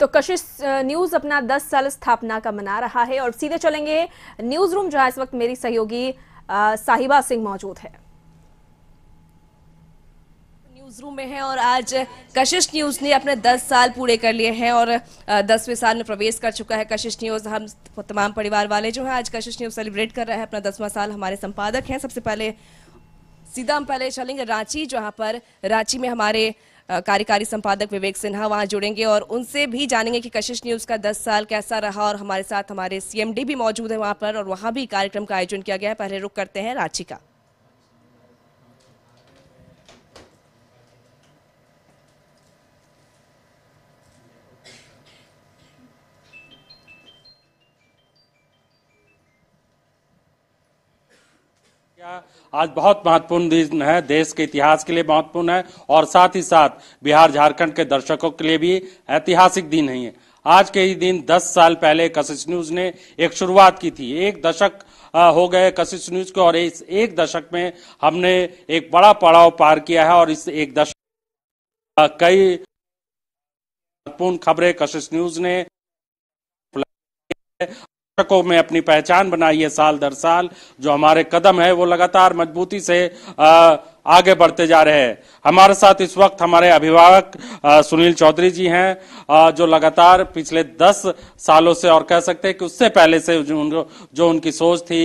तो कशिश न्यूज अपना 10 साल स्थापना का मना रहा है और सीधे चलेंगे न्यूज रूम जहां इस वक्त मेरी सहयोगी साहिबा सिंह मौजूद है न्यूज रूम में है और आज कशिश न्यूज ने अपने 10 साल पूरे कर लिए हैं और दसवें साल में प्रवेश कर चुका है कशिश न्यूज हम तमाम परिवार वाले जो हैं आज कशिश न्यूज सेलिब्रेट कर रहे हैं अपना दसवां साल हमारे संपादक हैं सबसे पहले सीधा हम पहले चलेंगे रांची जहाँ पर रांची में हमारे कार्यकारी संपादक विवेक सिन्हा वहाँ जुड़ेंगे और उनसे भी जानेंगे कि कशिश न्यूज़ का दस साल कैसा रहा और हमारे साथ हमारे सीएमडी भी मौजूद है वहाँ पर और वहाँ भी कार्यक्रम का आयोजन किया गया है पहले रुख करते हैं रांची का आज बहुत महत्वपूर्ण दिन है देश के इतिहास के लिए महत्वपूर्ण है और साथ ही साथ बिहार झारखंड के दर्शकों के लिए भी ऐतिहासिक दिन है आज के ही दिन 10 साल पहले कशिश न्यूज ने एक शुरुआत की थी एक दशक हो गए कशिश न्यूज को और इस एक दशक में हमने एक बड़ा पड़ाव पार किया है और इस एक दशक कई महत्वपूर्ण खबरें कशिश न्यूज ने को में अपनी पहचान बनाई है साल दर साल जो हमारे कदम है वो लगातार मजबूती से आगे बढ़ते जा रहे हैं हमारे साथ इस वक्त हमारे अभिभावक सुनील चौधरी जी हैं जो लगातार पिछले दस सालों से और कह सकते हैं कि उससे पहले से जो, जो उनकी सोच थी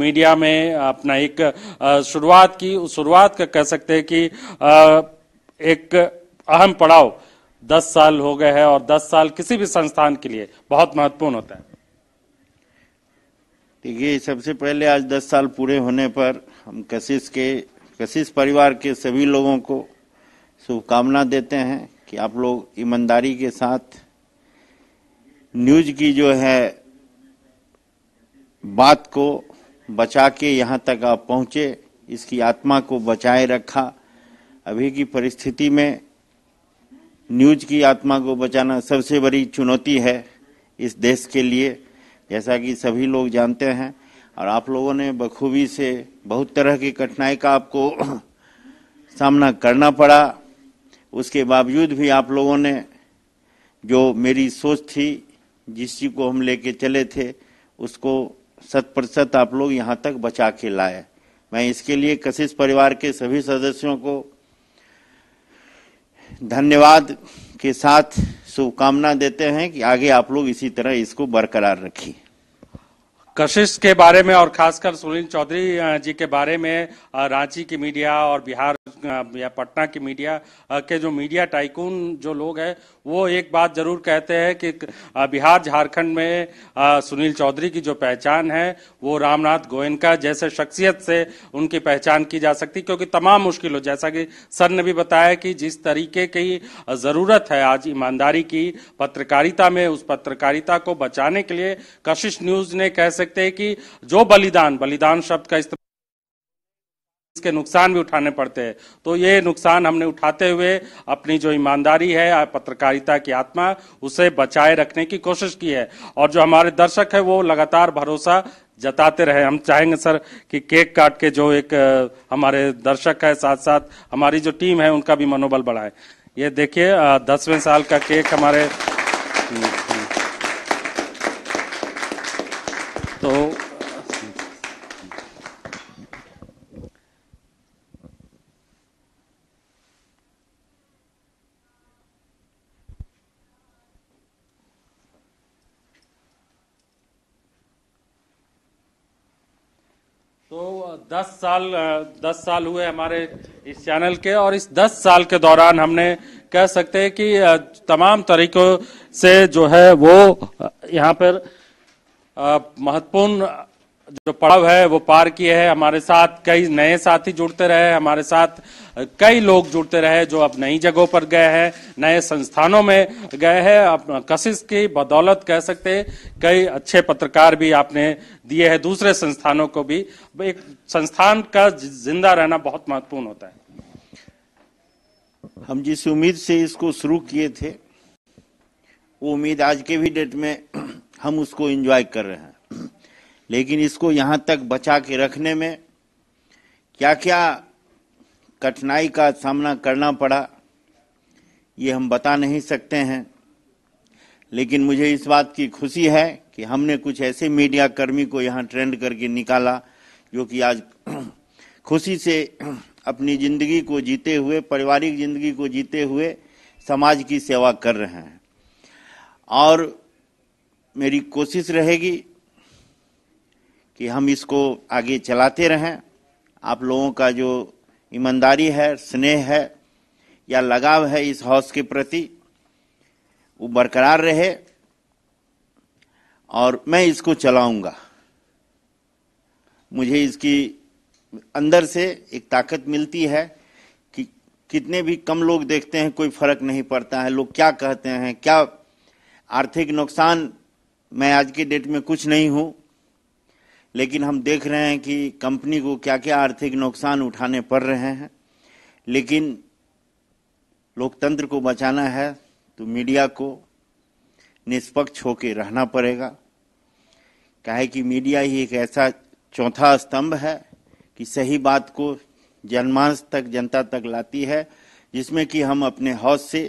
मीडिया में अपना एक शुरुआत की उस शुरुआत का कह सकते हैं कि एक अहम पड़ाव दस साल हो गए हैं और दस साल किसी भी संस्थान के लिए बहुत महत्वपूर्ण होता है देखिए सबसे पहले आज दस साल पूरे होने पर हम कशिश के कशिश परिवार के सभी लोगों को शुभकामना देते हैं कि आप लोग ईमानदारी के साथ न्यूज की जो है बात को बचा के यहाँ तक आप पहुँचे इसकी आत्मा को बचाए रखा अभी की परिस्थिति में न्यूज की आत्मा को बचाना सबसे बड़ी चुनौती है इस देश के लिए जैसा कि सभी लोग जानते हैं और आप लोगों ने बखूबी से बहुत तरह की कठिनाई का आपको सामना करना पड़ा उसके बावजूद भी आप लोगों ने जो मेरी सोच थी जिस चीज को हम लेके चले थे उसको शत प्रतिशत आप लोग यहाँ तक बचा के लाए मैं इसके लिए कशिश परिवार के सभी सदस्यों को धन्यवाद के साथ शुभकामना देते हैं कि आगे आप लोग इसी तरह इसको बरकरार रखिए कशिश के बारे में और खासकर सुनील चौधरी जी के बारे में रांची की मीडिया और बिहार या पटना की मीडिया के जो मीडिया टाइकून जो लोग हैं वो एक बात जरूर कहते हैं कि बिहार झारखंड में सुनील चौधरी की जो पहचान है वो रामनाथ गोयनका जैसे शख्सियत से उनकी पहचान की जा सकती क्योंकि तमाम मुश्किलों जैसा कि सर ने भी बताया कि जिस तरीके की ज़रूरत है आज ईमानदारी की पत्रकारिता में उस पत्रकारिता को बचाने के लिए कशिश न्यूज़ ने कह सकते हैं कि जो बलिदान बलिदान शब्द का इसके नुकसान भी उठाने पड़ते हैं तो ये नुकसान हमने उठाते हुए अपनी जो ईमानदारी है पत्रकारिता की आत्मा उसे बचाए रखने की कोशिश की है और जो हमारे दर्शक है वो लगातार भरोसा जताते रहे हम चाहेंगे सर कि केक काट के जो एक हमारे दर्शक है साथ साथ हमारी जो टीम है उनका भी मनोबल बढ़ाए ये देखिए दसवें साल का केक हमारे हम्म, दस साल दस साल हुए हमारे इस चैनल के और इस दस साल के दौरान हमने कह सकते हैं कि तमाम तरीकों से जो है वो यहाँ पर महत्वपूर्ण जो पड़ाव है वो पार किए हैं हमारे साथ कई नए साथी जुड़ते रहे हमारे साथ कई लोग जुड़ते रहे जो अब नई जगहों पर गए हैं नए संस्थानों में गए हैं कशिश की बदौलत कह सकते हैं कई अच्छे पत्रकार भी आपने दिए हैं दूसरे संस्थानों को भी एक संस्थान का जिंदा रहना बहुत महत्वपूर्ण होता है हम जिस उम्मीद से इसको शुरू किए थे वो उम्मीद आज के भी डेट में हम उसको एंजॉय कर रहे हैं लेकिन इसको यहाँ तक बचा के रखने में क्या क्या कठिनाई का सामना करना पड़ा ये हम बता नहीं सकते हैं लेकिन मुझे इस बात की खुशी है कि हमने कुछ ऐसे मीडिया कर्मी को यहाँ ट्रेंड करके निकाला जो कि आज खुशी से अपनी ज़िंदगी को जीते हुए पारिवारिक ज़िंदगी को जीते हुए समाज की सेवा कर रहे हैं और मेरी कोशिश रहेगी कि हम इसको आगे चलाते रहें आप लोगों का जो ईमानदारी है स्नेह है या लगाव है इस हौस के प्रति वो बरकरार रहे और मैं इसको चलाऊंगा मुझे इसकी अंदर से एक ताकत मिलती है कि कितने भी कम लोग देखते हैं कोई फर्क नहीं पड़ता है लोग क्या कहते हैं क्या आर्थिक नुकसान मैं आज के डेट में कुछ नहीं हूँ लेकिन हम देख रहे हैं कि कंपनी को क्या क्या आर्थिक नुकसान उठाने पड़ रहे हैं लेकिन लोकतंत्र को बचाना है तो मीडिया को निष्पक्ष होकर रहना पड़ेगा कहे कि मीडिया ही एक ऐसा चौथा स्तंभ है कि सही बात को जनमानस तक जनता तक लाती है जिसमें कि हम अपने हौस से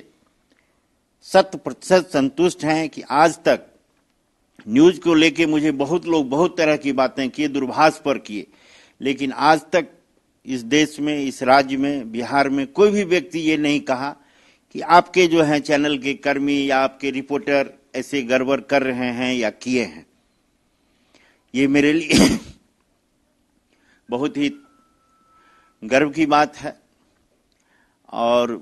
शत प्रतिशत संतुष्ट हैं कि आज तक न्यूज को लेके मुझे बहुत लोग बहुत तरह की बातें किए दुर्भाष पर किए लेकिन आज तक इस देश में इस राज्य में बिहार में कोई भी व्यक्ति ये नहीं कहा कि आपके जो हैं चैनल के कर्मी या आपके रिपोर्टर ऐसे गड़बड़ कर रहे हैं या किए हैं ये मेरे लिए बहुत ही गर्व की बात है और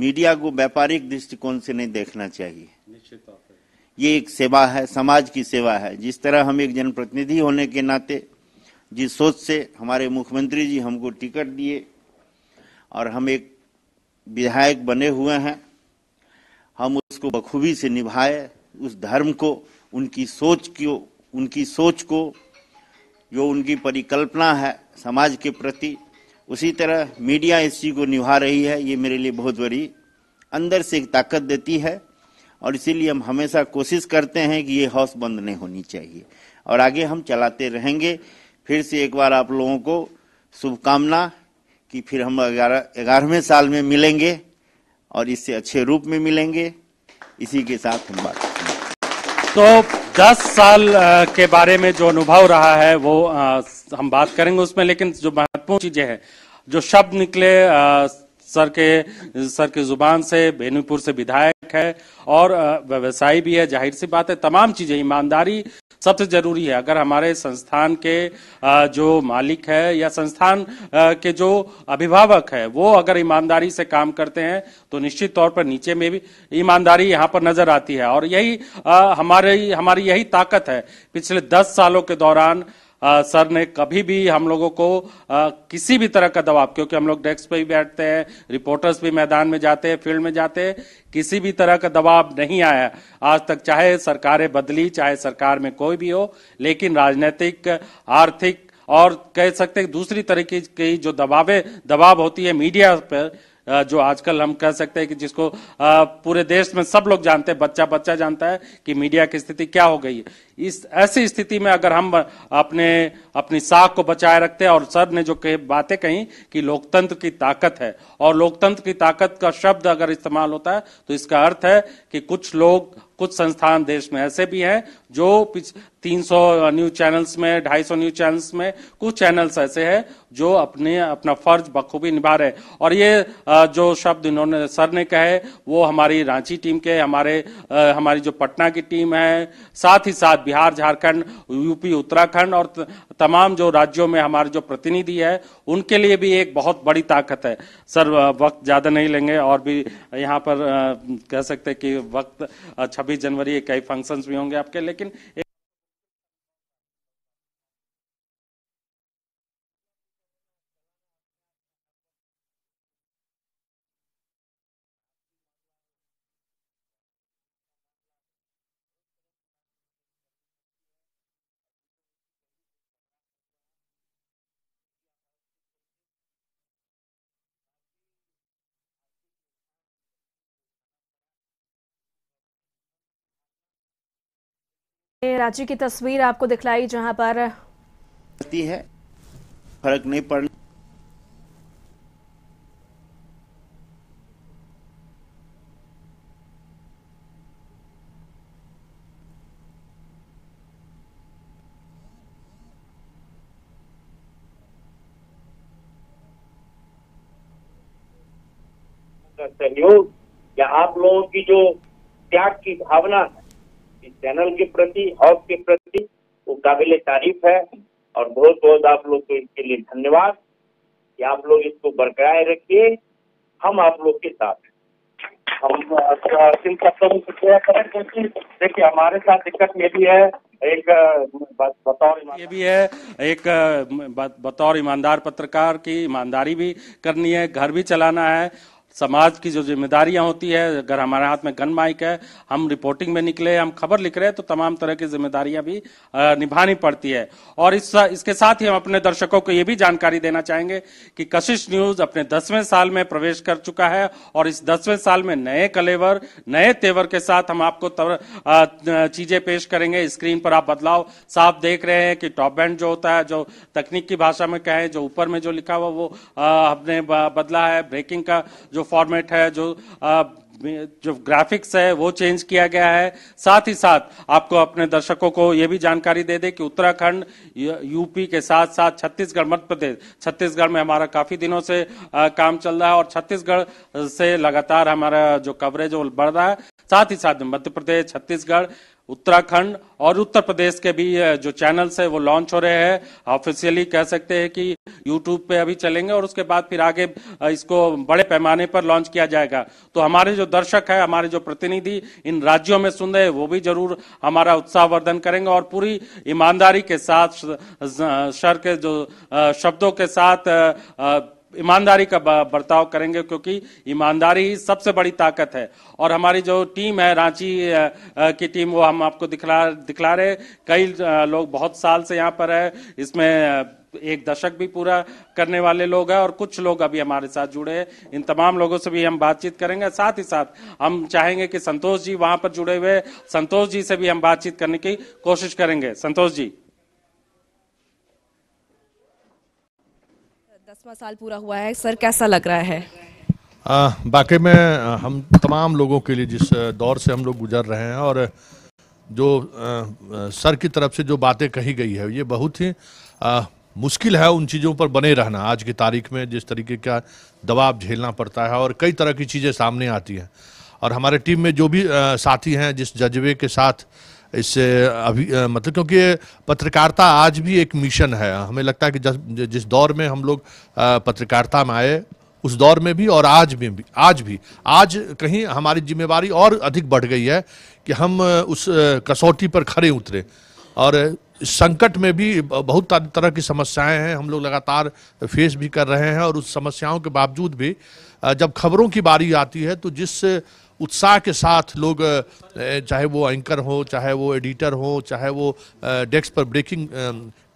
मीडिया को व्यापारिक दृष्टिकोण से नहीं देखना चाहिए निश्चित तौर पर ये एक सेवा है समाज की सेवा है जिस तरह हम एक जनप्रतिनिधि होने के नाते जिस सोच से हमारे मुख्यमंत्री जी हमको टिकट दिए और हम एक विधायक बने हुए हैं हम उसको बखूबी से निभाए उस धर्म को उनकी सोच को उनकी सोच को जो उनकी परिकल्पना है समाज के प्रति उसी तरह मीडिया इस चीज़ को निभा रही है ये मेरे लिए बहुत बड़ी अंदर से एक ताकत देती है और इसीलिए हम हमेशा कोशिश करते हैं कि ये हौस बंद नहीं होनी चाहिए और आगे हम चलाते रहेंगे फिर से एक बार आप लोगों को शुभकामना कि फिर हम ग्यारह ग्यारहवें साल में मिलेंगे और इससे अच्छे रूप में मिलेंगे इसी के साथ हम बात तो 10 साल के बारे में जो अनुभव रहा है वो हम बात करेंगे उसमें लेकिन जो महत्वपूर्ण चीजें हैं जो शब्द निकले सर के सर की जुबान से बेनीपुर से विधायक है और व्यवसायी भी है जाहिर सी बात है तमाम चीजें ईमानदारी सबसे जरूरी है अगर हमारे संस्थान के जो मालिक है या संस्थान के जो अभिभावक है वो अगर ईमानदारी से काम करते हैं तो निश्चित तौर पर नीचे में भी ईमानदारी यहाँ पर नजर आती है और यही हमारे हमारी यही ताकत है पिछले दस सालों के दौरान सर ने कभी भी हम लोगों को आ, किसी भी तरह का दबाव क्योंकि हम लोग डेस्क पर भी बैठते हैं रिपोर्टर्स भी मैदान में जाते हैं फील्ड में जाते हैं किसी भी तरह का दबाव नहीं आया आज तक चाहे सरकारें बदली चाहे सरकार में कोई भी हो लेकिन राजनीतिक आर्थिक और कह सकते हैं दूसरी तरीके की जो दबावे दबाव होती है मीडिया पर जो आजकल हम कह सकते हैं कि जिसको पूरे देश में सब लोग जानते हैं बच्चा बच्चा जानता है कि मीडिया की स्थिति क्या हो गई है इस ऐसी स्थिति में अगर हम अपने अपनी साख को बचाए रखते हैं और सर ने जो कही बातें कही कि लोकतंत्र की ताकत है और लोकतंत्र की ताकत का शब्द अगर इस्तेमाल होता है तो इसका अर्थ है कि कुछ लोग कुछ संस्थान देश में ऐसे भी हैं जो तीन सौ न्यूज चैनल्स में ढाई सौ न्यूज चैनल्स में कुछ चैनल्स ऐसे हैं जो अपने अपना फर्ज बखूबी निभा रहे और ये जो शब्द इन्होंने सर ने कहे वो हमारी रांची टीम के हमारे हमारी जो पटना की टीम है साथ ही साथ बिहार झारखंड यूपी उत्तराखंड और तमाम जो राज्यों में हमारे जो प्रतिनिधि है उनके लिए भी एक बहुत बड़ी ताकत है सर वक्त ज़्यादा नहीं लेंगे और भी यहाँ पर कह सकते कि वक्त छब्बीस जनवरी कई फंक्शंस भी होंगे आपके लेकिन रांची की तस्वीर आपको दिखलाई जहां पर है फर्क नहीं पड़ सहयोग या आप लोगों की जो त्याग की भावना है इस चैनल के प्रति हॉक के प्रति वो काबिल तारीफ है और बहुत बहुत आप लोग को इसके लिए धन्यवाद कि आप लोग इसको बरकरार रखिए हम आप लोग के साथ हम अच्छा, सिंह सप्तम करें क्योंकि देखिए हमारे साथ दिक्कत ये भी है एक बतौर ये भी है एक बतौर ईमानदार पत्रकार की ईमानदारी भी करनी है घर भी चलाना है समाज की जो जिम्मेदारियां होती है अगर हमारे हाथ में गन माइक है हम रिपोर्टिंग में निकले हम खबर लिख रहे हैं तो तमाम तरह की जिम्मेदारियां भी निभानी पड़ती है और इस इसके साथ ही हम अपने दर्शकों को यह भी जानकारी देना चाहेंगे कि कशिश न्यूज अपने दसवें साल में प्रवेश कर चुका है और इस दसवें साल में नए कलेवर नए तेवर के साथ हम आपको चीजें पेश करेंगे स्क्रीन पर आप बदलाव साफ देख रहे हैं कि टॉप बैंड जो होता है जो तकनीक की भाषा में कहें जो ऊपर में जो लिखा हुआ वो हमने बदला है ब्रेकिंग का जो जो फॉर्मेट है जो आ, जो ग्राफिक्स है वो चेंज किया गया है साथ ही साथ आपको अपने दर्शकों को ये भी जानकारी दे दे कि उत्तराखंड यूपी के साथ साथ छत्तीसगढ़ मध्य प्रदेश छत्तीसगढ़ में हमारा काफी दिनों से आ, काम चल रहा है और छत्तीसगढ़ से लगातार हमारा जो कवरेज वो बढ़ रहा है साथ ही साथ मध्य प्रदेश छत्तीसगढ़ उत्तराखंड और उत्तर प्रदेश के भी जो चैनल्स है वो लॉन्च हो रहे हैं ऑफिशियली कह सकते हैं कि यूट्यूब पे अभी चलेंगे और उसके बाद फिर आगे इसको बड़े पैमाने पर लॉन्च किया जाएगा तो हमारे जो दर्शक है हमारे जो प्रतिनिधि इन राज्यों में सुन रहे हैं वो भी जरूर हमारा उत्साहवर्धन करेंगे और पूरी ईमानदारी के साथ शर के जो शब्दों के साथ ईमानदारी का बर्ताव करेंगे क्योंकि ईमानदारी ही सबसे बड़ी ताकत है और हमारी जो टीम है रांची की टीम वो हम आपको दिखला दिखला रहे कई लोग बहुत साल से यहाँ पर है इसमें एक दशक भी पूरा करने वाले लोग हैं और कुछ लोग अभी हमारे साथ जुड़े हैं इन तमाम लोगों से भी हम बातचीत करेंगे साथ ही साथ हम चाहेंगे कि संतोष जी वहां पर जुड़े हुए संतोष जी से भी हम बातचीत करने की कोशिश करेंगे संतोष जी दसवा साल पूरा हुआ है सर कैसा लग रहा है बाकी में हम तमाम लोगों के लिए जिस दौर से हम लोग गुजर रहे हैं और जो आ, सर की तरफ से जो बातें कही गई है ये बहुत ही आ, मुश्किल है उन चीज़ों पर बने रहना आज की तारीख में जिस तरीके का दबाव झेलना पड़ता है और कई तरह की चीज़ें सामने आती हैं और हमारे टीम में जो भी आ, साथी हैं जिस जज्बे के साथ इससे अभी मतलब क्योंकि पत्रकारिता आज भी एक मिशन है हमें लगता है कि जस, जिस दौर में हम लोग पत्रकारिता में आए उस दौर में भी और आज में भी आज भी आज कहीं हमारी जिम्मेवारी और अधिक बढ़ गई है कि हम उस कसौटी पर खड़े उतरे और संकट में भी बहुत तरह की समस्याएं हैं हम लोग लगातार फेस भी कर रहे हैं और उस समस्याओं के बावजूद भी जब खबरों की बारी आती है तो जिस उत्साह के साथ लोग चाहे वो एंकर हो चाहे वो एडिटर हो चाहे वो डेस्क पर ब्रेकिंग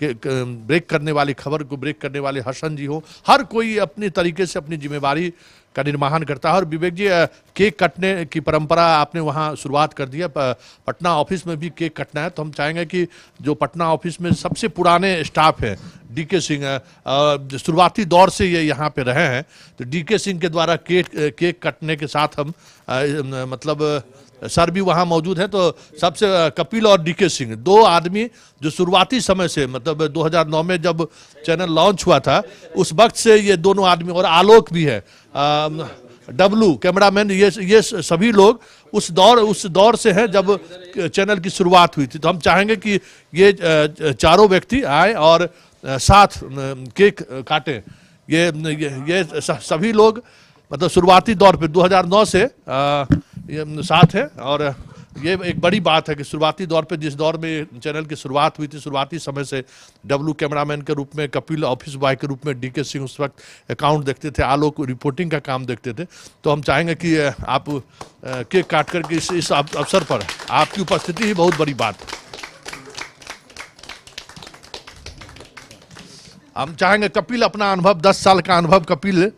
के ब्रेक करने वाली खबर को ब्रेक करने वाले हसन जी हो हर कोई अपने तरीके से अपनी जिम्मेवारी का निर्माण करता है और विवेक जी केक कटने की परंपरा आपने वहाँ शुरुआत कर दी है पटना ऑफिस में भी केक कटना है तो हम चाहेंगे कि जो पटना ऑफिस में सबसे पुराने स्टाफ हैं डीके सिंह शुरुआती दौर से ये यहाँ पे रहे हैं तो डीके सिंह के द्वारा केक केक कटने के साथ हम मतलब सर भी वहाँ मौजूद हैं तो सबसे कपिल और डीके सिंह दो आदमी जो शुरुआती समय से मतलब 2009 में जब चैनल लॉन्च हुआ था उस वक्त से ये दोनों आदमी और आलोक भी है डब्लू कैमरामैन ये ये सभी लोग उस दौर उस दौर से हैं जब चैनल की शुरुआत हुई थी तो हम चाहेंगे कि ये चारों व्यक्ति आए और साथ केक काटें ये ये, ये सभी लोग मतलब शुरुआती दौर पर 2009 से आ, साथ है और ये एक बड़ी बात है कि शुरुआती दौर पे जिस दौर में चैनल की शुरुआत हुई थी शुरुआती समय से डब्लू कैमरामैन के रूप में कपिल ऑफिस बॉय के रूप में डीके सिंह उस वक्त अकाउंट देखते थे आलोक रिपोर्टिंग का काम देखते थे तो हम चाहेंगे कि आप केक काट करके इस, इस अवसर पर आपकी उपस्थिति ही बहुत बड़ी बात है हम चाहेंगे कपिल अपना अनुभव दस साल का अनुभव कपिल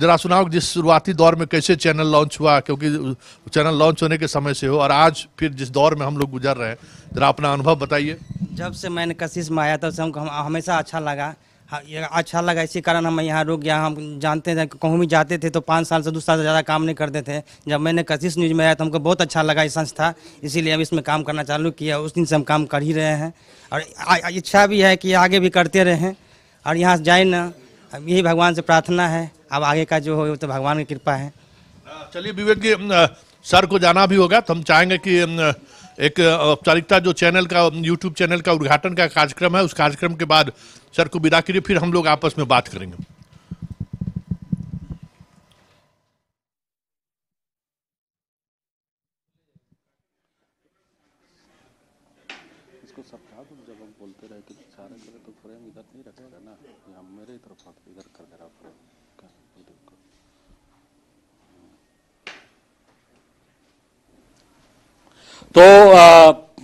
जरा सुनाओ जिस शुरुआती दौर में कैसे चैनल लॉन्च हुआ क्योंकि चैनल लॉन्च होने के समय से हो और आज फिर जिस दौर में हम लोग गुजर रहे हैं जरा अपना अनुभव बताइए जब से मैंने कशिश में आया तब से हमको हमेशा अच्छा लगा हाँ, अच्छा लगा इसी कारण हम यहाँ रुक गया हम जानते थे कहूँ भी जाते थे तो पाँच साल से दो साल से ज़्यादा काम नहीं करते थे जब मैंने कशिश न्यूज़ में आया तो हमको बहुत अच्छा लगा ये संस्था इसीलिए हम इसमें काम करना चालू किया उस दिन से हम काम कर ही रहे हैं और इच्छा भी है कि आगे भी करते रहें और यहाँ जाए ना यही भगवान से प्रार्थना है अब आगे का जो हो तो भगवान की कृपा है हाँ, चलिए विवेक जी सर को जाना भी होगा तो हम चाहेंगे कि एक औपचारिकता जो चैनल का यूट्यूब चैनल का उद्घाटन का कार्यक्रम है उस कार्यक्रम के बाद सर को विदा करिए फिर हम लोग आपस में बात करेंगे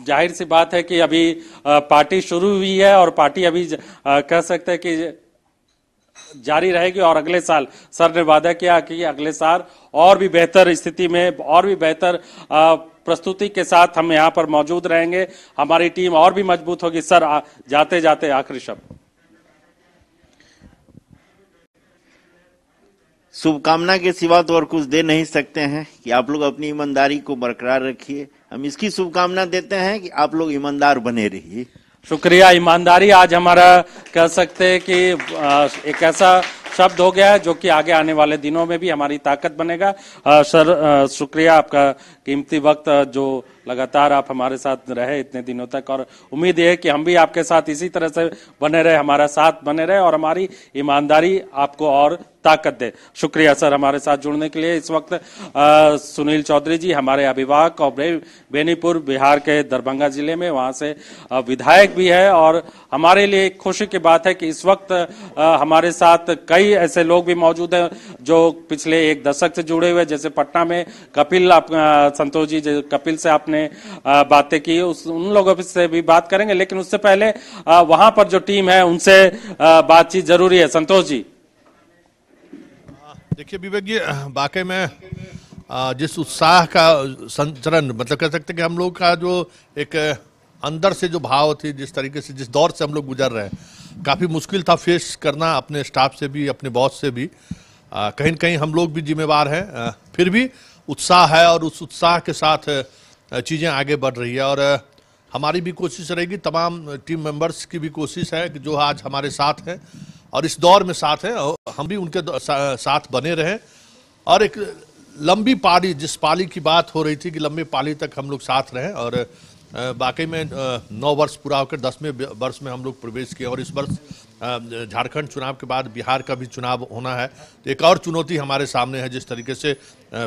जाहिर सी बात है कि अभी पार्टी शुरू हुई है और पार्टी अभी कह सकते हैं कि जारी रहेगी और अगले साल सर ने वादा किया कि अगले साल और भी बेहतर स्थिति में और भी बेहतर प्रस्तुति के साथ हम यहाँ पर मौजूद रहेंगे हमारी टीम और भी मजबूत होगी सर जाते जाते आखिरी शब्द शुभकामना के सिवा तो और कुछ दे नहीं सकते हैं कि आप लोग अपनी ईमानदारी को बरकरार रखिए हम इसकी शुभकामना देते हैं कि आप लोग ईमानदार बने रहिए शुक्रिया ईमानदारी आज हमारा कह सकते हैं कि एक ऐसा शब्द हो गया है जो कि आगे आने वाले दिनों में भी हमारी ताकत बनेगा आ, सर आ, शुक्रिया आपका कीमती वक्त जो लगातार आप हमारे साथ रहे इतने दिनों तक और उम्मीद है कि हम भी आपके साथ इसी तरह से बने रहे हमारा साथ बने रहे और हमारी ईमानदारी आपको और ताकत दे शुक्रिया सर हमारे साथ जुड़ने के लिए इस वक्त आ, सुनील चौधरी जी हमारे अभिभावक और बेनीपुर बिहार के दरभंगा जिले में वहाँ से विधायक भी है और हमारे लिए खुशी की बात है कि इस वक्त आ, हमारे साथ कई कई ऐसे लोग भी मौजूद हैं जो पिछले एक दशक से जुड़े हुए जैसे पटना में कपिल आप संतोष जी कपिल से आपने बातें की उस उन लोगों से भी बात करेंगे लेकिन उससे पहले वहां पर जो टीम है उनसे बातचीत जरूरी है संतोष जी हाँ, देखिए विवेक जी बाकी में जिस उत्साह का संचरण मतलब कह सकते कि हम लोग का जो एक अंदर से जो भाव थी जिस तरीके से जिस दौर से हम लोग गुजर रहे हैं काफ़ी मुश्किल था फेस करना अपने स्टाफ से भी अपने बॉस से भी कहीं ना कहीं हम लोग भी जिम्मेवार हैं फिर भी उत्साह है और उस उत्साह के साथ चीज़ें आगे बढ़ रही है और हमारी भी कोशिश रहेगी तमाम टीम मेंबर्स की भी कोशिश है कि जो आज हमारे साथ हैं और इस दौर में साथ हैं हम भी उनके साथ बने रहें और एक लंबी पारी जिस पाली की बात हो रही थी कि लंबी पाली तक हम लोग साथ रहें और वाकई में नौ वर्ष पूरा होकर दसवें वर्ष में हम लोग प्रवेश किए और इस वर्ष झारखंड चुनाव के बाद बिहार का भी चुनाव होना है तो एक और चुनौती हमारे सामने है जिस तरीके से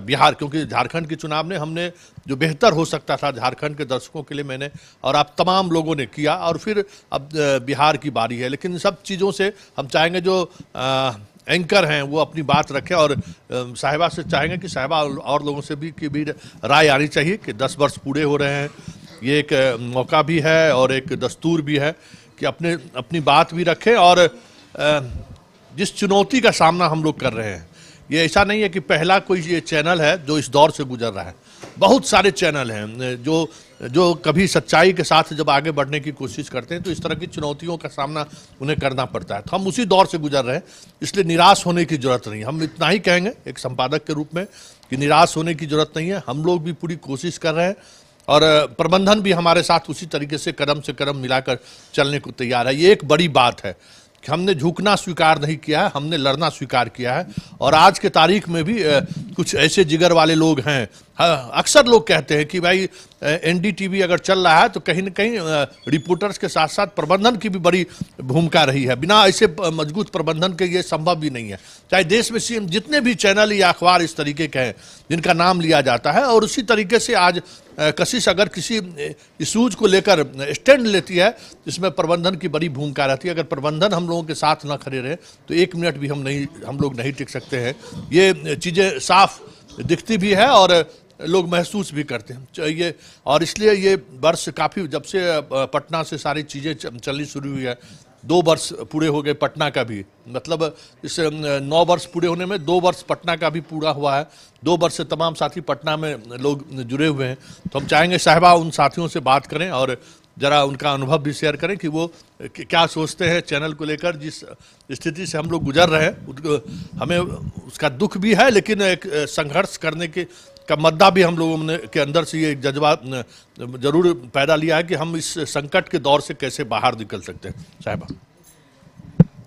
बिहार क्योंकि झारखंड के चुनाव में हमने जो बेहतर हो सकता था झारखंड के दर्शकों के लिए मैंने और आप तमाम लोगों ने किया और फिर अब बिहार की बारी है लेकिन सब चीज़ों से हम चाहेंगे जो आ, एंकर हैं वो अपनी बात रखें और साहिबा से चाहेंगे कि साहिबा और लोगों से भी की भी राय आनी चाहिए कि दस वर्ष पूरे हो रहे हैं ये एक मौका भी है और एक दस्तूर भी है कि अपने अपनी बात भी रखें और जिस चुनौती का सामना हम लोग कर रहे हैं ये ऐसा नहीं है कि पहला कोई ये चैनल है जो इस दौर से गुजर रहा है बहुत सारे चैनल हैं जो जो कभी सच्चाई के साथ जब आगे बढ़ने की कोशिश करते हैं तो इस तरह की चुनौतियों का सामना उन्हें करना पड़ता है तो हम उसी दौर से गुजर रहे हैं इसलिए निराश होने की जरूरत नहीं हम इतना ही कहेंगे एक संपादक के रूप में कि निराश होने की जरूरत नहीं है हम लोग भी पूरी कोशिश कर रहे हैं और प्रबंधन भी हमारे साथ उसी तरीके से कदम से कदम मिलाकर चलने को तैयार है ये एक बड़ी बात है कि हमने झुकना स्वीकार नहीं किया है हमने लड़ना स्वीकार किया है और आज के तारीख में भी कुछ ऐसे जिगर वाले लोग हैं हाँ, अक्सर लोग कहते हैं कि भाई एनडीटीवी अगर चल रहा है तो कहीं ना कहीं रिपोर्टर्स के साथ साथ प्रबंधन की भी बड़ी भूमिका रही है बिना ऐसे मजबूत प्रबंधन के ये संभव भी नहीं है चाहे देश में सीएम जितने भी चैनल या अखबार इस तरीके के हैं जिनका नाम लिया जाता है और उसी तरीके से आज कशिश अगर किसी इशूज को लेकर स्टैंड लेती है इसमें प्रबंधन की बड़ी भूमिका रहती है अगर प्रबंधन हम लोगों के साथ ना खड़े रहे तो एक मिनट भी हम नहीं हम लोग नहीं टिक सकते हैं ये चीज़ें साफ दिखती भी है और लोग महसूस भी करते हैं ये और इसलिए ये वर्ष काफ़ी जब से पटना से सारी चीज़ें चलनी शुरू हुई है दो वर्ष पूरे हो गए पटना का भी मतलब इस नौ वर्ष पूरे होने में दो वर्ष पटना का भी पूरा हुआ है दो वर्ष से तमाम साथी पटना में लोग जुड़े हुए हैं तो हम चाहेंगे साहिबा उन साथियों से बात करें और ज़रा उनका अनुभव भी शेयर करें कि वो क्या सोचते हैं चैनल को लेकर जिस स्थिति से हम लोग गुजर रहे हैं हमें उसका दुख भी है लेकिन एक संघर्ष करने के का मद्दा भी हम लोगों ने के अंदर से ये जज्बा जरूर पैदा लिया है कि हम इस संकट के दौर से कैसे बाहर निकल सकते हैं साहबा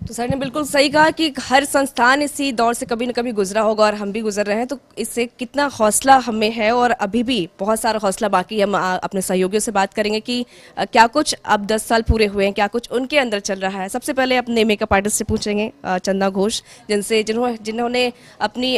तो सर ने बिल्कुल सही कहा कि हर संस्थान इसी दौर से कभी ना कभी गुजरा होगा और हम भी गुजर रहे हैं तो इससे कितना हौसला हमें है और अभी भी बहुत सारा हौसला बाकी हम अपने सहयोगियों से बात करेंगे कि क्या कुछ अब 10 साल पूरे हुए हैं क्या कुछ उनके अंदर चल रहा है सबसे पहले अपने मेकअप आर्टिस्ट से पूछेंगे चंदा घोष जिनसे जिन्हों जिन्होंने अपनी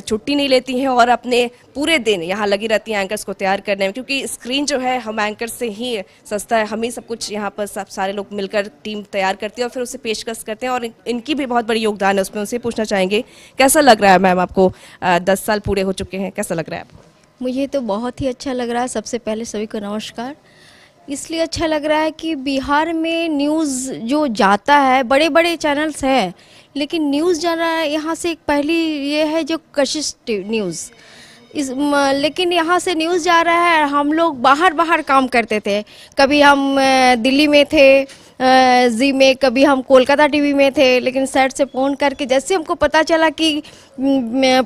छुट्टी नहीं लेती हैं और अपने पूरे दिन यहाँ लगी रहती हैं एंकर्स को तैयार करने में क्योंकि स्क्रीन जो है हम एंकर से ही सस्ता है हम ही सब कुछ यहाँ पर सब सारे लोग मिलकर टीम तैयार करती है और फिर उसे पेशकश करते हैं और इनकी भी बहुत बड़ी योगदान है उसमें उनसे पूछना चाहेंगे कैसा लग रहा है मैम आपको दस साल पूरे हो चुके हैं कैसा लग रहा है आपको मुझे तो बहुत ही अच्छा लग रहा है सबसे पहले सभी को नमस्कार इसलिए अच्छा लग रहा है कि बिहार में न्यूज़ जो जाता है बड़े बड़े चैनल्स हैं लेकिन न्यूज़ जाना है यहाँ से एक पहली ये है जो कशिश न्यूज़ इस लेकिन यहाँ से न्यूज़ जा रहा है हम लोग बाहर बाहर काम करते थे कभी हम दिल्ली में थे जी में कभी हम कोलकाता टीवी में थे लेकिन सेट से फ़ोन करके जैसे हमको पता चला कि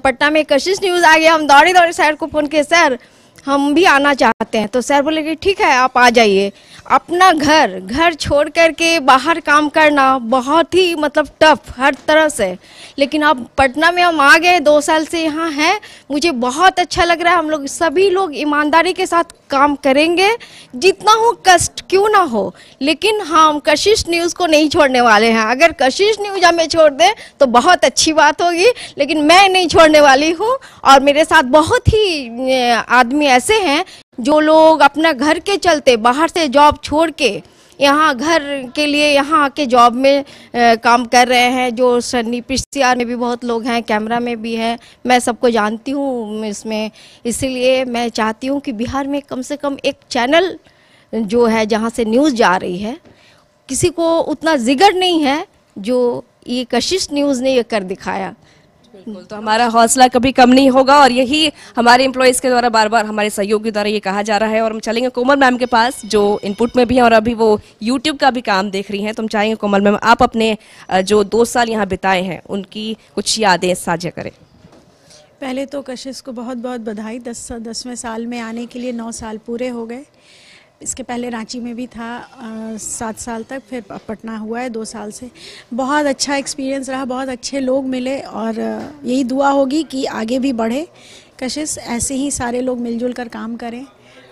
पटना में कशिश न्यूज़ आ गया हम दौड़े दौड़े सर को फ़ोन किए सर हम भी आना चाहते हैं तो सर बोले कि ठीक है आप आ जाइए अपना घर घर छोड़ कर के बाहर काम करना बहुत ही मतलब टफ हर तरह से लेकिन अब पटना में हम आ गए दो साल से यहाँ हैं मुझे बहुत अच्छा लग रहा है हम लोग सभी लोग ईमानदारी के साथ काम करेंगे जितना हो कष्ट क्यों ना हो लेकिन हाँ, हम कशिश न्यूज़ को नहीं छोड़ने वाले हैं अगर कशिश न्यूज़ हमें छोड़ दें तो बहुत अच्छी बात होगी लेकिन मैं नहीं छोड़ने वाली हूँ और मेरे साथ बहुत ही आदमी ऐसे हैं जो लोग अपना घर के चलते बाहर से जॉब छोड़ के यहाँ घर के लिए यहाँ आके जॉब में आ, काम कर रहे हैं जो सन्नी पीसीआर में भी बहुत लोग हैं कैमरा में भी हैं मैं सबको जानती हूँ इसमें इसीलिए मैं चाहती हूँ कि बिहार में कम से कम एक चैनल जो है जहाँ से न्यूज़ जा रही है किसी को उतना जिगर नहीं है जो ये कशिश न्यूज़ ने ये कर दिखाया बिल्कुल तो हमारा हौसला कभी कम नहीं होगा और यही हमारे इम्प्लॉयज के द्वारा बार बार हमारे सहयोग के द्वारा ये कहा जा रहा है और हम चलेंगे कोमल मैम के पास जो इनपुट में भी हैं और अभी वो यूट्यूब का भी काम देख रही हैं तो हम चाहेंगे कोमल मैम आप अपने जो दो साल यहाँ बिताए हैं उनकी कुछ यादें साझा करें पहले तो कशिश को बहुत बहुत बधाई दस दसवें साल में आने के लिए नौ साल पूरे हो गए इसके पहले रांची में भी था सात साल तक फिर पटना हुआ है दो साल से बहुत अच्छा एक्सपीरियंस रहा बहुत अच्छे लोग मिले और यही दुआ होगी कि आगे भी बढ़े कशिश ऐसे ही सारे लोग मिलजुल कर काम करें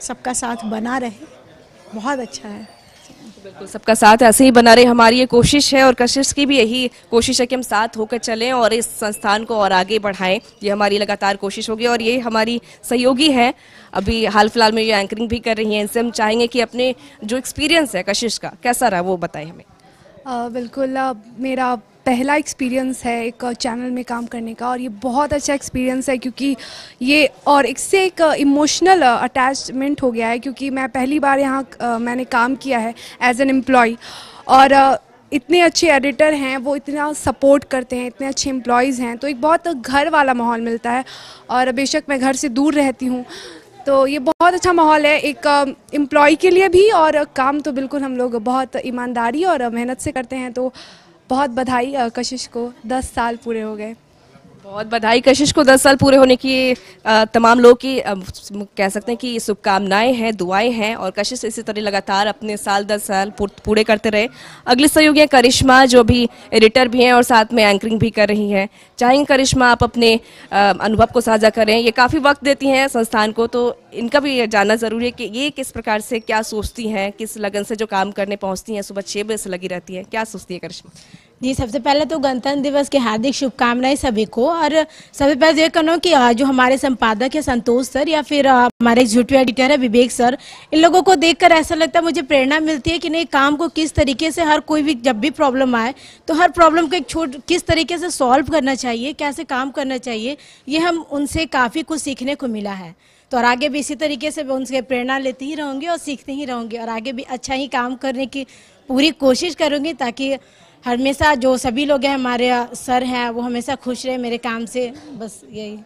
सबका साथ बना रहे बहुत अच्छा है बिल्कुल सबका साथ ऐसे ही बना रहे हमारी ये कोशिश है और कशिश की भी यही कोशिश है कि हम साथ होकर चलें और इस संस्थान को और आगे बढ़ाएं ये हमारी लगातार कोशिश होगी और ये हमारी सहयोगी हैं अभी हाल फिलहाल में ये एंकरिंग भी कर रही हैं इनसे हम चाहेंगे कि अपने जो एक्सपीरियंस है कशिश का कैसा रहा वो बताएं हमें आ, बिल्कुल आ, मेरा पहला एक्सपीरियंस है एक चैनल में काम करने का और ये बहुत अच्छा एक्सपीरियंस है क्योंकि ये और इससे एक इमोशनल अटैचमेंट हो गया है क्योंकि मैं पहली बार यहाँ मैंने काम किया है एज एन एम्प्लॉय और इतने अच्छे एडिटर हैं वो इतना सपोर्ट करते हैं इतने अच्छे एम्प्लॉयज़ हैं तो एक बहुत घर वाला माहौल मिलता है और बेशक मैं घर से दूर रहती हूँ तो ये बहुत अच्छा माहौल है एक एम्प्लॉय के लिए भी और काम तो बिल्कुल हम लोग बहुत ईमानदारी और मेहनत से करते हैं तो बहुत बधाई कशिश को दस साल पूरे हो गए बहुत बधाई कशिश को 10 साल पूरे होने की तमाम लोग की कह सकते हैं कि शुभकामनाएं हैं दुआएं हैं और कशिश इसी तरह लगातार अपने साल 10 साल पूरे करते रहे अगले सहयोगी करिश्मा जो भी एडिटर भी हैं और साथ में एंकरिंग भी कर रही हैं चाहेंगे करिश्मा आप अपने अनुभव को साझा करें ये काफ़ी वक्त देती हैं संस्थान को तो इनका भी जानना ज़रूरी है कि ये किस प्रकार से क्या सोचती हैं किस लगन से जो काम करने पहुँचती हैं सुबह छः बजे से लगी रहती हैं क्या सोचती है करिश्मा जी सबसे पहले तो गणतंत्र दिवस की हार्दिक शुभकामनाएं सभी को और सबसे पहले तो ये कहना कि जो हमारे संपादक है संतोष सर या फिर हमारे झूठे एडिटर है विवेक सर इन लोगों को देखकर ऐसा लगता है मुझे प्रेरणा मिलती है कि नहीं काम को किस तरीके से हर कोई भी जब भी प्रॉब्लम आए तो हर प्रॉब्लम को एक छोट किस तरीके से सॉल्व करना चाहिए कैसे काम करना चाहिए ये हम उनसे काफ़ी कुछ सीखने को मिला है तो और आगे भी इसी तरीके से उनसे प्रेरणा लेती ही रहूँगी और सीखते ही रहूँगी और आगे भी अच्छा ही काम करने की पूरी कोशिश करूँगी ताकि हमेशा जो सभी लोग हैं हमारे सर हैं वो हमेशा खुश रहे मेरे काम से बस यही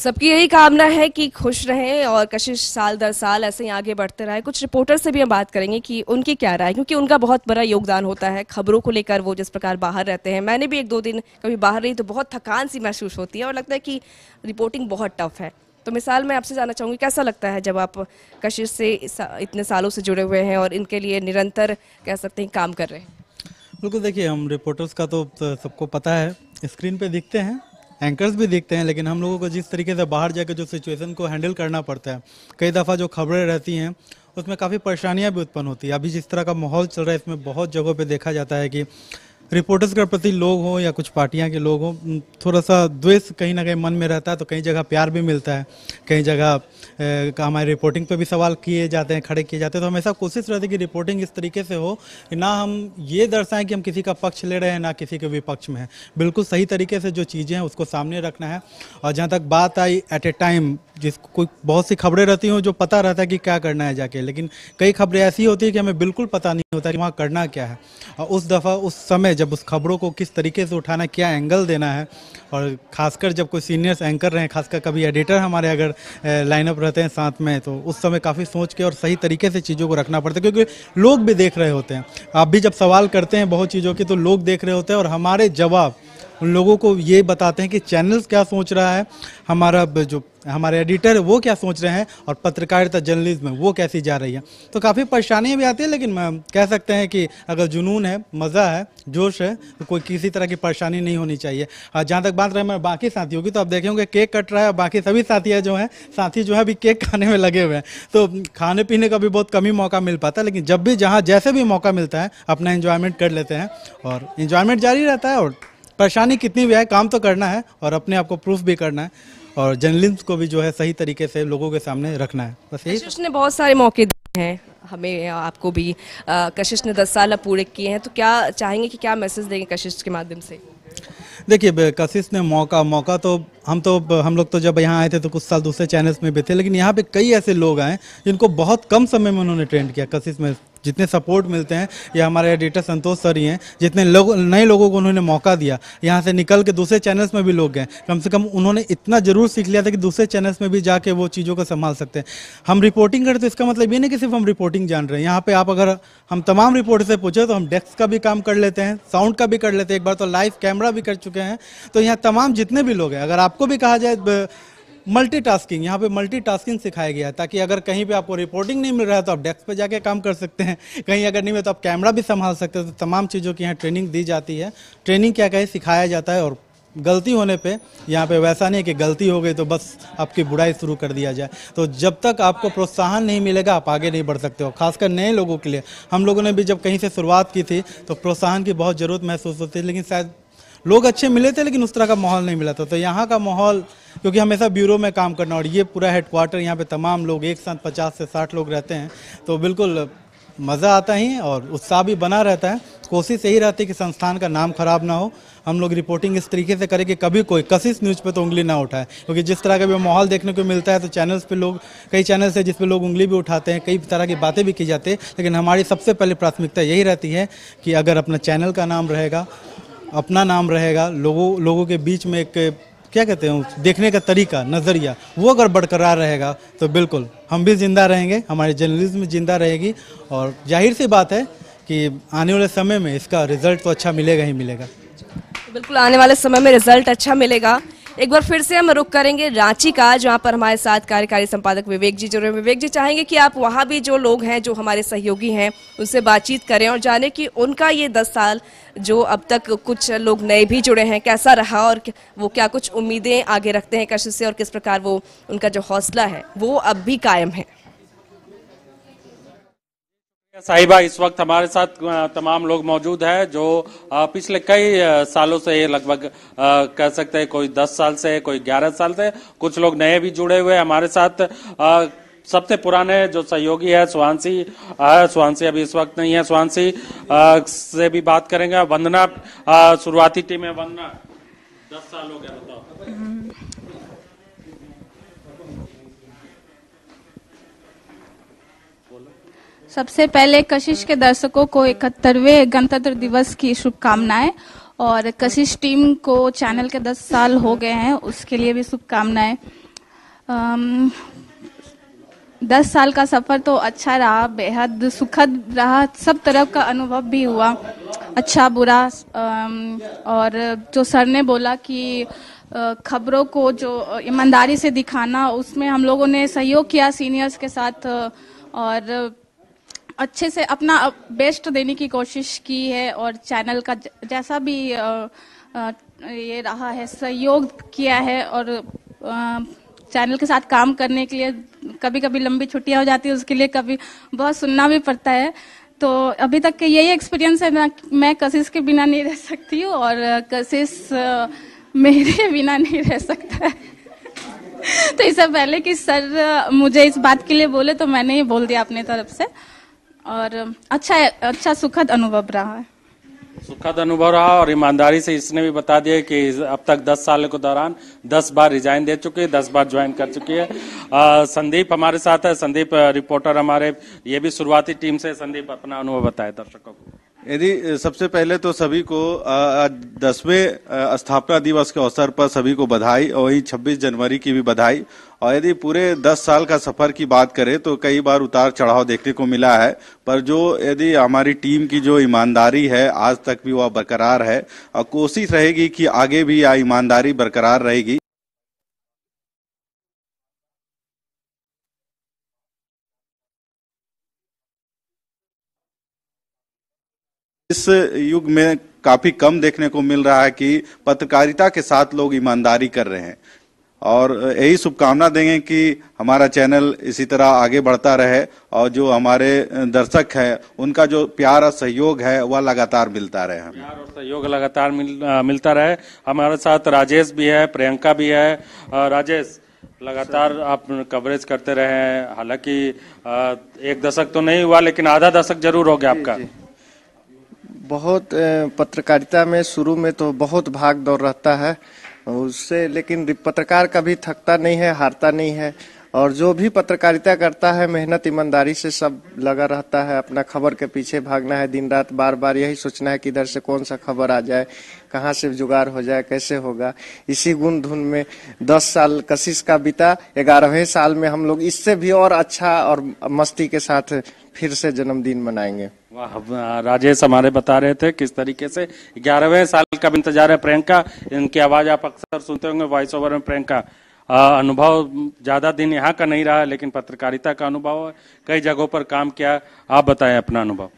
सबकी यही कामना है कि खुश रहें और कशिश साल दर साल ऐसे ही आगे बढ़ते रहे कुछ रिपोर्टर से भी हम बात करेंगे कि उनकी क्या राय क्योंकि उनका बहुत बड़ा योगदान होता है खबरों को लेकर वो जिस प्रकार बाहर रहते हैं मैंने भी एक दो दिन कभी बाहर रही तो बहुत थकान सी महसूस होती है और लगता है कि रिपोर्टिंग बहुत टफ है तो मिसाल मैं आपसे जानना चाहूँगी कैसा लगता है जब आप कशिश से इतने सालों से जुड़े हुए हैं और इनके लिए निरंतर कह सकते हैं काम कर रहे हैं बिल्कुल देखिए हम रिपोर्टर्स का तो सबको पता है स्क्रीन पे दिखते हैं एंकर्स भी देखते हैं लेकिन हम लोगों को जिस तरीके से बाहर जाकर जो सिचुएशन को हैंडल करना पड़ता है कई दफ़ा जो खबरें रहती हैं उसमें काफ़ी परेशानियाँ भी उत्पन्न होती है अभी जिस तरह का माहौल चल रहा है इसमें बहुत जगहों पर देखा जाता है कि रिपोर्टर्स के प्रति लोग हों या कुछ पार्टियां के लोग हों थोड़ा सा द्वेष कहीं ना कहीं मन में रहता है तो कई जगह प्यार भी मिलता है कई जगह हमारी रिपोर्टिंग पे भी सवाल किए जाते हैं खड़े किए जाते हैं तो हमेशा कोशिश रहती है कि रिपोर्टिंग इस तरीके से हो कि ना हम ये दर्शाएं कि हम किसी का पक्ष ले रहे हैं ना किसी के विपक्ष में हैं बिल्कुल सही तरीके से जो चीज़ें हैं उसको सामने रखना है और जहाँ तक बात आई एट ए टाइम जिसको कोई बहुत सी खबरें रहती हूँ जो पता रहता है कि क्या करना है जाके लेकिन कई खबरें ऐसी होती है कि हमें बिल्कुल पता नहीं होता कि वहाँ करना क्या है और उस दफ़ा उस समय जब उस खबरों को किस तरीके से उठाना है क्या एंगल देना है और ख़ासकर जब कोई सीनियर्स एंकर रहे खासकर कभी एडिटर हमारे अगर लाइनअप रहते हैं साथ में तो उस समय काफ़ी सोच के और सही तरीके से चीज़ों को रखना पड़ता है क्योंकि लोग भी देख रहे होते हैं आप भी जब सवाल करते हैं बहुत चीज़ों के तो लोग देख रहे होते हैं और हमारे जवाब उन लोगों को ये बताते हैं कि चैनल्स क्या सोच रहा है हमारा जो हमारे एडिटर वो क्या सोच रहे हैं और पत्रकारिता जर्नलिज्म वो कैसी जा रही है तो काफ़ी परेशानियाँ भी आती है लेकिन कह सकते हैं कि अगर जुनून है मज़ा है जोश है तो कोई किसी तरह की परेशानी नहीं होनी चाहिए जहाँ तक बात रहे मैं बाकी साथियों की तो आप देखेंगे केक कट रहा है और बाकी सभी साथी जो हैं साथी जो है अभी केक खाने में लगे हुए हैं तो खाने पीने का भी बहुत कम ही मौका मिल पाता है लेकिन जब भी जहाँ जैसे भी मौका मिलता है अपना इन्जॉयमेंट कर लेते हैं और इन्जॉयमेंट जारी रहता है और परेशानी कितनी भी आए काम तो करना है और अपने आप को प्रूफ भी करना है और जर्नलिज्म को भी जो है सही तरीके से लोगों के सामने रखना है बस यही उसने बहुत सारे मौके दिए हैं हमें आपको भी कशिश ने दस साल पूरे किए हैं तो क्या चाहेंगे कि क्या मैसेज देंगे कशिश के माध्यम से देखिए कशिश ने मौका मौका तो हम तो हम लोग तो जब यहाँ आए थे तो कुछ साल दूसरे चैनल्स में भी थे लेकिन यहाँ पे कई ऐसे लोग आए जिनको बहुत कम समय में उन्होंने ट्रेंड किया कशिश में जितने सपोर्ट मिलते हैं ये हमारे एडिटर संतोष सर ही हैं जितने लोग नए लोगों को उन्होंने मौका दिया यहाँ से निकल के दूसरे चैनल्स में भी लोग गए कम से कम उन्होंने इतना ज़रूर सीख लिया था कि दूसरे चैनल्स में भी जाके वो चीज़ों को संभाल सकते हैं हम रिपोर्टिंग करते तो इसका मतलब ये नहीं कि सिर्फ हम रिपोर्टिंग जान रहे हैं यहाँ पर आप अगर हम तमाम रिपोर्ट से पूछे तो हम डेस्क का भी काम कर लेते हैं साउंड का भी कर लेते हैं एक बार तो लाइव कैमरा भी कर चुके हैं तो यहाँ तमाम जितने भी लोग हैं अगर आपको भी कहा जाए मल्टीटास्किंग यहाँ पे मल्टीटास्किंग सिखाया गया है ताकि अगर कहीं पे आपको रिपोर्टिंग नहीं मिल रहा है तो आप डेस्क पे जाके काम कर सकते हैं कहीं अगर नहीं मिले तो आप कैमरा भी संभाल सकते हैं तो तमाम चीज़ों की यहाँ ट्रेनिंग दी जाती है ट्रेनिंग क्या कहीं सिखाया जाता है और गलती होने पे यहाँ पे वैसा नहीं कि गलती हो गई तो बस आपकी बुराई शुरू कर दिया जाए तो जब तक आपको प्रोत्साहन नहीं मिलेगा आप आगे नहीं बढ़ सकते हो खासकर नए लोगों के लिए हम लोगों ने भी जब कहीं से शुरुआत की थी तो प्रोत्साहन की बहुत ज़रूरत महसूस होती है लेकिन शायद लोग अच्छे मिले थे लेकिन उस तरह का माहौल नहीं मिला था तो यहाँ का माहौल क्योंकि हमेशा ब्यूरो में काम करना और ये पूरा हेडक्वार्टर यहाँ पे तमाम लोग एक साथ पचास से साठ लोग रहते हैं तो बिल्कुल मज़ा आता ही और उत्साह भी बना रहता है कोशिश यही रहती है कि संस्थान का नाम खराब ना हो हम लोग रिपोर्टिंग इस तरीके से करें कि कभी कोई कशिश न्यूज़ पे तो उंगली ना उठाए क्योंकि जिस तरह का भी माहौल देखने को मिलता है तो चैनल्स पे लोग कई चैनल्स है जिसपे लोग उंगली भी उठाते हैं कई तरह की बातें भी की जाती है लेकिन हमारी सबसे पहले प्राथमिकता यही रहती है कि अगर अपना चैनल का नाम रहेगा अपना नाम रहेगा लोगों लोगों के बीच में एक क्या कहते हैं देखने का तरीका नज़रिया वो अगर बरकरार रहेगा तो बिल्कुल हम भी ज़िंदा रहेंगे हमारी जर्नलिज्म ज़िंदा रहेगी और जाहिर सी बात है कि आने वाले समय में इसका रिजल्ट तो अच्छा मिलेगा ही मिलेगा बिल्कुल आने वाले समय में रिजल्ट अच्छा मिलेगा एक बार फिर से हम रुक करेंगे रांची का जहाँ पर हमारे साथ कार्यकारी संपादक विवेक जी जुड़े विवेक जी चाहेंगे कि आप वहाँ भी जो लोग हैं जो हमारे सहयोगी हैं उनसे बातचीत करें और जाने कि उनका ये दस साल जो अब तक कुछ लोग नए भी जुड़े हैं कैसा रहा और वो क्या कुछ उम्मीदें आगे रखते हैं कशिश से और किस प्रकार वो उनका जो हौसला है वो अब भी कायम है साहिबा इस वक्त हमारे साथ तमाम लोग मौजूद हैं जो पिछले कई सालों से लगभग कह सकते हैं कोई दस साल से कोई ग्यारह साल से कुछ लोग नए भी जुड़े हुए हमारे साथ सबसे पुराने जो सहयोगी है सुहांसी सुहांसी अभी इस वक्त नहीं है सुहांसी से भी बात करेंगे वंदना शुरुआती टीम है वंदना दस साल हो गया बताओ सबसे पहले कशिश के दर्शकों को इकहत्तरवे गणतंत्र दिवस की शुभकामनाएं और कशिश टीम को चैनल के 10 साल हो गए हैं उसके लिए भी शुभकामनाएं दस साल का सफ़र तो अच्छा रहा बेहद सुखद रहा सब तरह का अनुभव भी हुआ अच्छा बुरा और जो सर ने बोला कि खबरों को जो ईमानदारी से दिखाना उसमें हम लोगों ने सहयोग किया सीनियर्स के साथ और अच्छे से अपना बेस्ट देने की कोशिश की है और चैनल का जैसा भी ये रहा है सहयोग किया है और चैनल के साथ काम करने के लिए कभी कभी लंबी छुट्टियाँ हो जाती है उसके लिए कभी बहुत सुनना भी पड़ता है तो अभी तक के यही एक्सपीरियंस है ना मैं कशिश के बिना नहीं रह सकती हूँ और कशिश मेरे बिना नहीं रह सकता है तो इससे पहले कि सर मुझे इस बात के लिए बोले तो मैंने ये बोल दिया अपने तरफ से और अच्छा अच्छा सुखद अनुभव रहा है सुखद अनुभव रहा और ईमानदारी से इसने भी बता दिया कि अब तक 10 साल के दौरान 10 बार रिजाइन दे चुके है 10 बार ज्वाइन कर चुके हैं संदीप हमारे साथ है संदीप रिपोर्टर हमारे ये भी शुरुआती टीम से संदीप अपना अनुभव बताए दर्शकों को यदि सबसे पहले तो सभी को आज दसवें स्थापना दिवस के अवसर पर सभी को बधाई और वही छब्बीस जनवरी की भी बधाई और यदि पूरे 10 साल का सफर की बात करें तो कई बार उतार चढ़ाव देखने को मिला है पर जो यदि हमारी टीम की जो ईमानदारी है आज तक भी वह बरकरार है और कोशिश रहेगी कि आगे भी यह ईमानदारी बरकरार रहेगी इस युग में काफी कम देखने को मिल रहा है कि पत्रकारिता के साथ लोग ईमानदारी कर रहे हैं और यही शुभकामना देंगे कि हमारा चैनल इसी तरह आगे बढ़ता रहे और जो हमारे दर्शक हैं उनका जो प्यार और सहयोग है वह लगातार मिलता रहे हमें प्यार और सहयोग लगातार मिल, मिलता रहे हमारे साथ राजेश भी है प्रियंका भी है राजेश लगातार आप कवरेज करते रहे हैं हालांकि एक दशक तो नहीं हुआ लेकिन आधा दशक जरूर हो गया आपका बहुत पत्रकारिता में शुरू में तो बहुत भाग दौड़ रहता है उससे लेकिन पत्रकार कभी थकता नहीं है हारता नहीं है और जो भी पत्रकारिता करता है मेहनत ईमानदारी से सब लगा रहता है अपना खबर के पीछे भागना है दिन रात बार बार यही सोचना है कि इधर से कौन सा खबर आ जाए कहाँ से जुगाड़ हो जाए कैसे होगा इसी गुण धुन में दस साल कशिश का बीता ग्यारहवें साल में हम लोग इससे भी और अच्छा और मस्ती के साथ फिर से जन्मदिन मनाएंगे वाह राजेश हमारे बता रहे थे किस तरीके से ग्यारहवें साल का इंतजार है प्रियंका इनकी आवाज आप अक्सर सुनते होंगे वॉइस ओवर में प्रियंका अनुभव ज्यादा दिन यहाँ का नहीं रहा लेकिन पत्रकारिता का अनुभव कई जगहों पर काम किया आप बताएं अपना अनुभव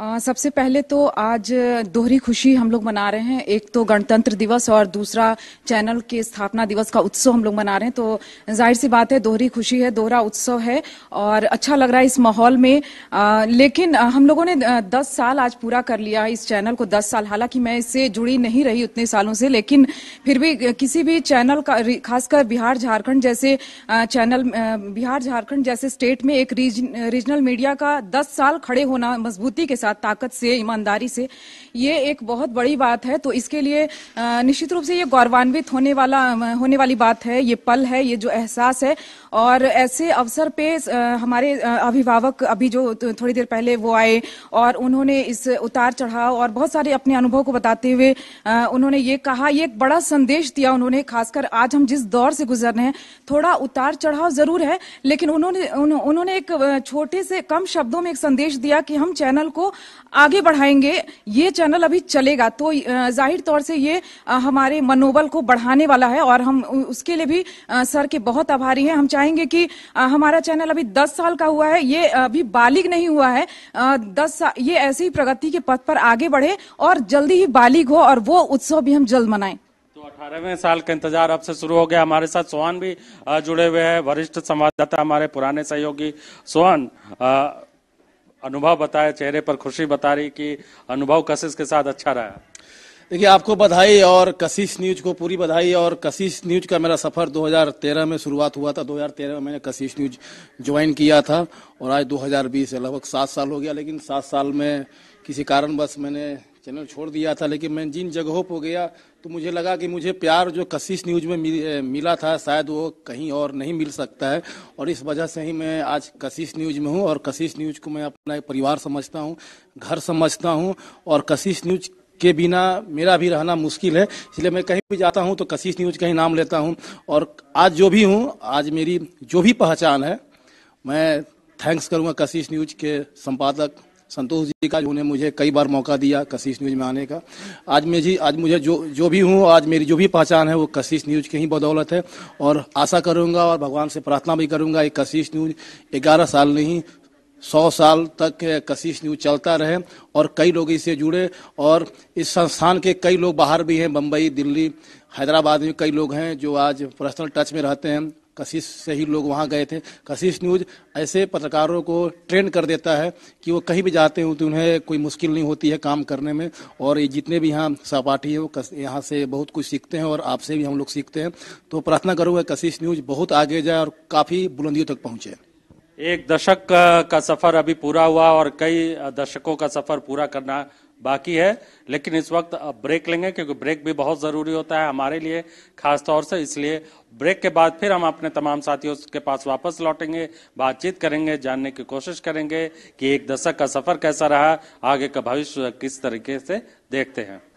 आ, सबसे पहले तो आज दोहरी खुशी हम लोग मना रहे हैं एक तो गणतंत्र दिवस और दूसरा चैनल के स्थापना दिवस का उत्सव हम लोग मना रहे हैं तो जाहिर सी बात है दोहरी खुशी है दोहरा उत्सव है और अच्छा लग रहा है इस माहौल में आ, लेकिन हम लोगों ने दस साल आज पूरा कर लिया है इस चैनल को दस साल हालांकि मैं इससे जुड़ी नहीं रही उतने सालों से लेकिन फिर भी किसी भी चैनल का खासकर बिहार झारखंड जैसे चैनल बिहार झारखंड जैसे स्टेट में एक रीजनल मीडिया का दस साल खड़े होना मजबूती के साथ ताकत से ईमानदारी से ये एक बहुत बड़ी बात है तो इसके लिए निश्चित रूप से ये गौरवान्वित होने वाला होने वाली बात है ये पल है ये जो एहसास है और ऐसे अवसर पे हमारे अभिभावक अभी जो तो थोड़ी देर पहले वो आए और उन्होंने इस उतार चढ़ाव और बहुत सारे अपने अनुभव को बताते हुए उन्होंने ये कहा ये एक बड़ा संदेश दिया उन्होंने खासकर आज हम जिस दौर से गुजर रहे हैं थोड़ा उतार चढ़ाव जरूर है लेकिन उन्होंने उन्होंने एक छोटे से कम शब्दों में एक संदेश दिया कि हम चैनल को आगे बढ़ाएंगे ये चैनल अभी चलेगा तो जाहिर तौर से ये हमारे मनोबल को बढ़ाने वाला है और हम उसके लिए भी सर के बहुत आभारी हैं हम चाहेंगे कि हमारा चैनल अभी 10 साल का हुआ है ये अभी बालिग नहीं हुआ है दस साल ये ऐसे ही प्रगति के पथ पर आगे बढ़े और जल्दी ही बालिग हो और वो उत्सव भी हम जल्द मनाएं तो अठारहवें साल का इंतजार अब से शुरू हो गया हमारे साथ सोहन भी जुड़े हुए हैं वरिष्ठ संवाददाता हमारे पुराने सहयोगी सोहन अनुभव बताया चेहरे पर खुशी बता रही कि अनुभव कशिश के साथ अच्छा रहा देखिए आपको बधाई और कशिश न्यूज को पूरी बधाई और कशिश न्यूज का मेरा सफर 2013 में शुरुआत हुआ था 2013 में मैंने कशिश न्यूज ज्वाइन किया था और आज 2020 है लगभग सात साल हो गया लेकिन सात साल में किसी कारणवश मैंने चैनल छोड़ दिया था लेकिन मैं जिन जगहों पर गया तो मुझे लगा कि मुझे प्यार जो कशिश न्यूज में मिला था शायद वो कहीं और नहीं मिल सकता है और इस वजह से ही मैं आज कशिश न्यूज में हूँ और कशिश न्यूज को मैं अपना एक परिवार समझता हूँ घर समझता हूँ और कशिश न्यूज के बिना मेरा भी रहना मुश्किल है इसलिए मैं कहीं भी जाता हूँ तो कशिश न्यूज का ही नाम लेता हूँ और आज जो भी हूँ आज मेरी जो भी पहचान है मैं थैंक्स करूँगा कशिश न्यूज के संपादक संतोष जी का उन्होंने मुझे कई बार मौका दिया कशिश न्यूज में आने का आज मैं जी आज मुझे जो जो भी हूँ आज मेरी जो भी पहचान है वो कशिश न्यूज की ही बदौलत है और आशा करूँगा और भगवान से प्रार्थना भी करूँगा ये कशिश न्यूज ग्यारह साल नहीं सौ साल तक कशिश न्यूज चलता रहे और कई लोग इससे जुड़े और इस संस्थान के कई लोग बाहर भी हैं बम्बई दिल्ली हैदराबाद में कई लोग हैं जो आज पर्सनल टच में रहते हैं कशिश से ही लोग वहाँ गए थे कशिश न्यूज ऐसे पत्रकारों को ट्रेन कर देता है कि वो कहीं भी जाते हो तो उन्हें कोई मुश्किल नहीं होती है काम करने में और ये जितने भी यहाँ सहपाठी हैं वो यहाँ से बहुत कुछ सीखते हैं और आपसे भी हम लोग सीखते हैं तो प्रार्थना करूँगा कशिश न्यूज बहुत आगे जाए और काफ़ी बुलंदियों तक पहुँचे एक दशक का सफर अभी पूरा हुआ और कई दशकों का सफर पूरा करना बाकी है लेकिन इस वक्त अब ब्रेक लेंगे क्योंकि ब्रेक भी बहुत ज़रूरी होता है हमारे लिए खास तौर से इसलिए ब्रेक के बाद फिर हम अपने तमाम साथियों के पास वापस लौटेंगे बातचीत करेंगे जानने की कोशिश करेंगे कि एक दशक का सफ़र कैसा रहा आगे का भविष्य किस तरीके से देखते हैं